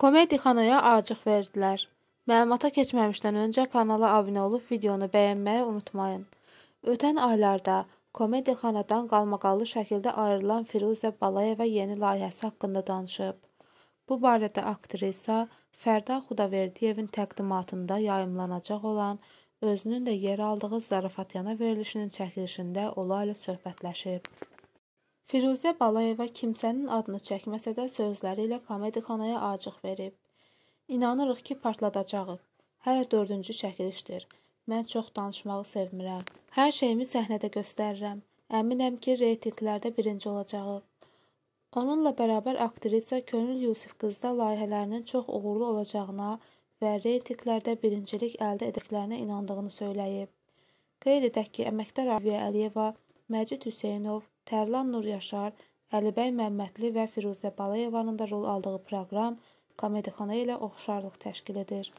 Komedixanaya acıq verdilər. Məlumata keçməmişdən öncə kanala abunə olub videonu bəyənməyi unutmayın. Ötən aylarda Komedixanadan qalmaqallı şəkildə ayrılan Firuzə Balayeva yeni layihəsi haqqında danışıb. Bu barədə aktrisa Fərda Xudaverdiyevin təqdimatında yayımlanacaq olan özünün də yer aldığı Zarafatyana verilişinin çəkilişində Ola ilə söhbətləşib. Firuzə Balayeva kimsənin adını çəkməsə də sözləri ilə komedixanaya acıq verib. İnanırıq ki, partladacağıq. Hələ dördüncü çəkilişdir. Mən çox danışmağı sevmirəm. Hər şeyimi səhnədə göstərirəm. Əminəm ki, reytinglərdə birinci olacağıq. Onunla bərabər aktrisa Könül Yusif qız da layihələrinin çox uğurlu olacağına və reytinglərdə birincilik əldə edəcəklərinə inandığını söyləyib. Qeyd edək ki, əməkdar Aviya Əliyeva, Məcid Hüseynov, Tərlan Nuryaşar, Əlibəy Məmmədli və Firuzə Balayevanın da rol aldığı proqram komedixana ilə oxşarlıq təşkil edir.